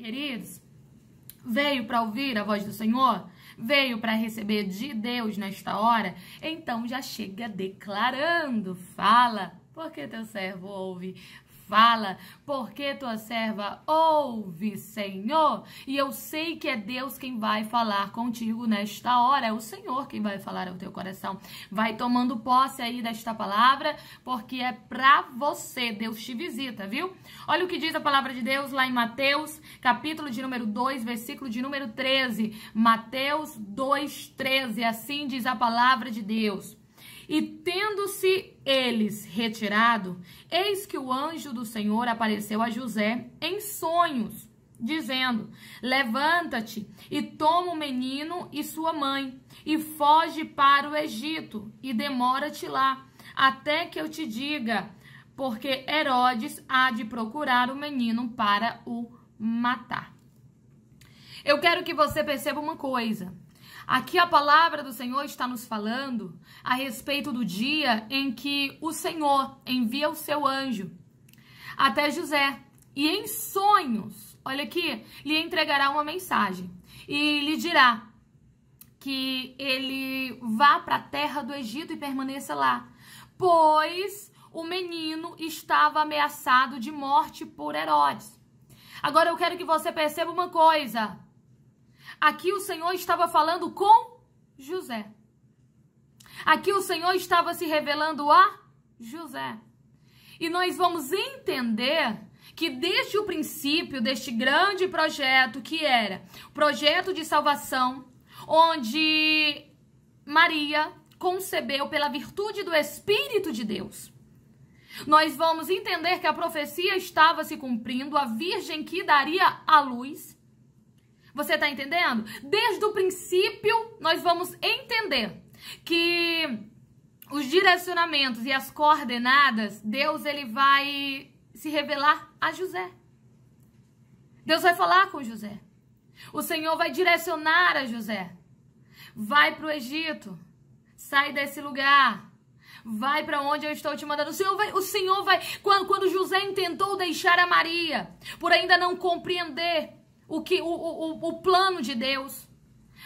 Queridos, veio para ouvir a voz do Senhor? Veio para receber de Deus nesta hora? Então já chega declarando, fala, porque teu servo ouve fala, porque tua serva ouve, Senhor. E eu sei que é Deus quem vai falar contigo nesta hora, é o Senhor quem vai falar ao teu coração. Vai tomando posse aí desta palavra, porque é pra você. Deus te visita, viu? Olha o que diz a palavra de Deus lá em Mateus, capítulo de número 2, versículo de número 13. Mateus 2, 13. Assim diz a palavra de Deus. E tendo-se eles retirado, eis que o anjo do Senhor apareceu a José em sonhos, dizendo: Levanta-te e toma o menino e sua mãe, e foge para o Egito, e demora-te lá, até que eu te diga, porque Herodes há de procurar o menino para o matar. Eu quero que você perceba uma coisa. Aqui a palavra do Senhor está nos falando a respeito do dia em que o Senhor envia o seu anjo até José e em sonhos, olha aqui, lhe entregará uma mensagem e lhe dirá que ele vá para a terra do Egito e permaneça lá, pois o menino estava ameaçado de morte por Herodes. Agora eu quero que você perceba uma coisa. Aqui o Senhor estava falando com José. Aqui o Senhor estava se revelando a José. E nós vamos entender que desde o princípio deste grande projeto, que era o projeto de salvação, onde Maria concebeu pela virtude do Espírito de Deus. Nós vamos entender que a profecia estava se cumprindo, a virgem que daria a luz você tá entendendo? Desde o princípio, nós vamos entender que os direcionamentos e as coordenadas, Deus ele vai se revelar a José. Deus vai falar com José. O Senhor vai direcionar a José. Vai para o Egito. Sai desse lugar. Vai para onde eu estou te mandando. O Senhor vai. O Senhor vai quando, quando José intentou deixar a Maria, por ainda não compreender o, que, o, o, o plano de Deus,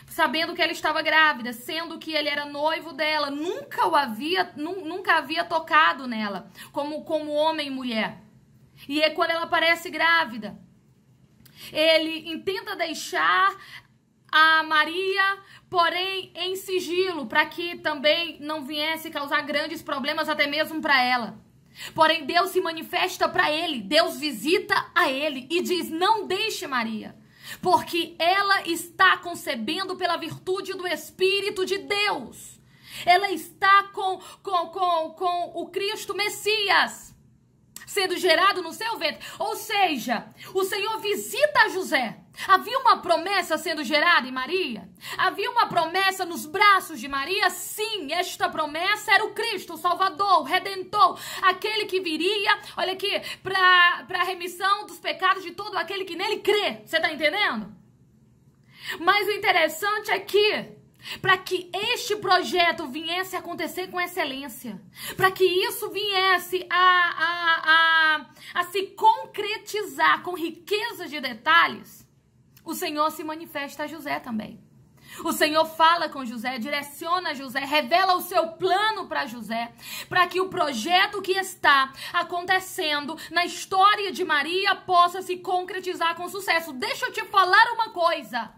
sabendo que ela estava grávida, sendo que ele era noivo dela, nunca o havia, nunca havia tocado nela, como, como homem e mulher. E é quando ela aparece grávida, ele intenta deixar a Maria, porém em sigilo, para que também não viesse causar grandes problemas até mesmo para ela. Porém, Deus se manifesta para ele, Deus visita a ele e diz: Não deixe Maria, porque ela está concebendo pela virtude do Espírito de Deus. Ela está com, com, com, com o Cristo Messias sendo gerado no seu ventre. Ou seja, o Senhor visita José. Havia uma promessa sendo gerada em Maria? Havia uma promessa nos braços de Maria? Sim, esta promessa era o Cristo, o Salvador, o Redentor, aquele que viria, olha aqui, para a remissão dos pecados de todo aquele que nele crê. Você está entendendo? Mas o interessante é que para que este projeto viesse a acontecer com excelência, para que isso viesse a, a, a, a se concretizar com riqueza de detalhes, o Senhor se manifesta a José também. O Senhor fala com José, direciona José, revela o seu plano para José, para que o projeto que está acontecendo na história de Maria possa se concretizar com sucesso. Deixa eu te falar uma coisa.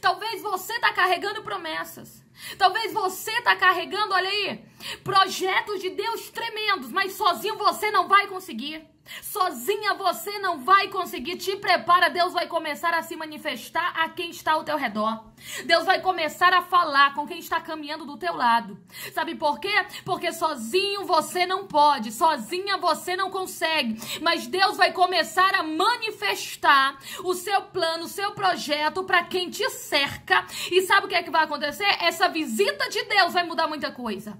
Talvez você está carregando promessas. Talvez você está carregando, olha aí, projetos de Deus tremendos, mas sozinho você não vai conseguir. Sozinha você não vai conseguir. Te prepara, Deus vai começar a se manifestar a quem está ao teu redor. Deus vai começar a falar com quem está caminhando do teu lado. Sabe por quê? Porque sozinho você não pode, sozinha você não consegue, mas Deus vai começar a manifestar o seu plano, o seu projeto para quem te cerca. E sabe o que é que vai acontecer? Essa essa visita de Deus vai mudar muita coisa.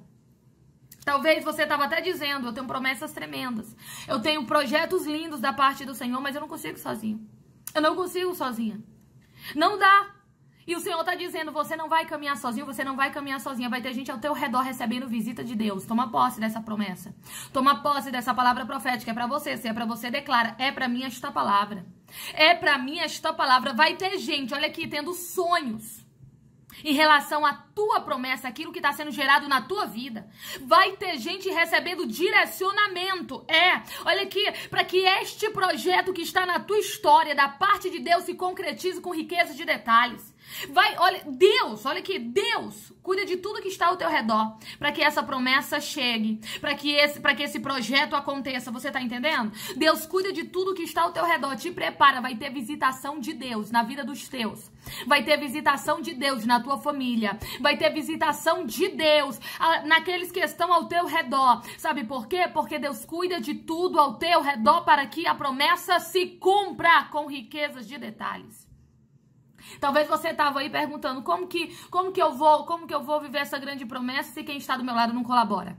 Talvez você estava até dizendo, eu tenho promessas tremendas. Eu tenho projetos lindos da parte do Senhor, mas eu não consigo sozinho. Eu não consigo sozinha. Não dá. E o Senhor está dizendo, você não vai caminhar sozinho, você não vai caminhar sozinha. Vai ter gente ao teu redor recebendo visita de Deus. Toma posse dessa promessa. Toma posse dessa palavra profética. É para você. Se é para você, declara. É para mim esta palavra. É para mim esta palavra. Vai ter gente, olha aqui, tendo sonhos em relação a tua promessa, aquilo que está sendo gerado na tua vida. Vai ter gente recebendo direcionamento. É, olha aqui, para que este projeto que está na tua história, da parte de Deus, se concretize com riqueza de detalhes. Vai, olha, Deus, olha aqui, Deus cuida de tudo que está ao teu redor, para que essa promessa chegue, para que esse, para que esse projeto aconteça. Você tá entendendo? Deus cuida de tudo que está ao teu redor. Te prepara, vai ter visitação de Deus na vida dos teus. Vai ter visitação de Deus na tua família vai ter visitação de Deus naqueles que estão ao teu redor. Sabe por quê? Porque Deus cuida de tudo ao teu redor para que a promessa se cumpra com riquezas de detalhes. Talvez você estava aí perguntando como que, como que eu vou, como que eu vou viver essa grande promessa se quem está do meu lado não colabora.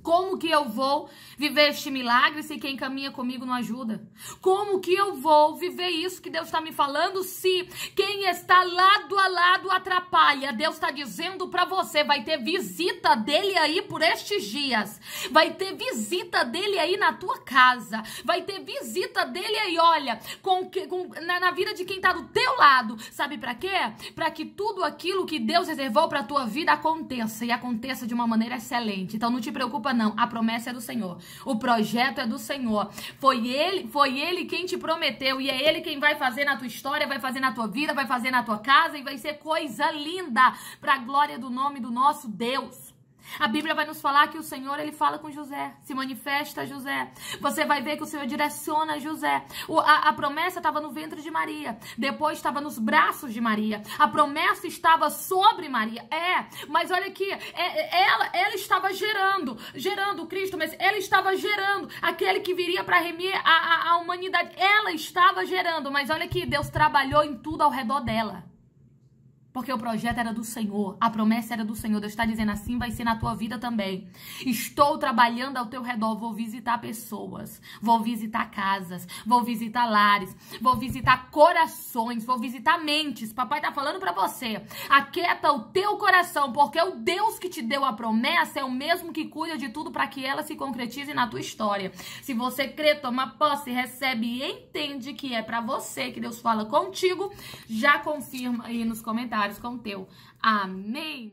Como que eu vou viver este milagre se quem caminha comigo não ajuda? Como que eu vou viver isso que Deus está me falando se quem está lado a lado atrapalha? Deus está dizendo para você: vai ter visita dele aí por estes dias, vai ter visita dele aí na tua casa, vai ter visita dele aí, olha, com, com na, na, vida de quem está do teu lado. Sabe para quê? Para que tudo aquilo que Deus reservou para tua vida aconteça e aconteça de uma maneira excelente. Então não te preocupe não. A promessa é do Senhor. O projeto é do Senhor. Foi ele, foi ele quem te prometeu e é ele quem vai fazer na tua história, vai fazer na tua vida, vai fazer na tua casa e vai ser coisa linda para a glória do nome do nosso Deus. A Bíblia vai nos falar que o Senhor, ele fala com José, se manifesta a José. Você vai ver que o Senhor direciona José. O, a, a promessa estava no ventre de Maria, depois estava nos braços de Maria. A promessa estava sobre Maria. É, mas olha aqui, é, é ela, ela estava gerando, gerando o Cristo, mas ela estava gerando aquele que viria para remir a, a, a humanidade. Ela estava gerando, mas olha aqui, Deus trabalhou em tudo ao redor dela. Porque o projeto era do Senhor, a promessa era do Senhor. Deus está dizendo assim, vai ser na tua vida também. Estou trabalhando ao teu redor, vou visitar pessoas, vou visitar casas, vou visitar lares, vou visitar corações, vou visitar mentes. Papai está falando para você. Aquieta o teu coração, porque o Deus que te deu a promessa é o mesmo que cuida de tudo para que ela se concretize na tua história. Se você crê, toma posse, recebe e entende que é para você que Deus fala contigo, já confirma aí nos comentários salários com o teu. Amém!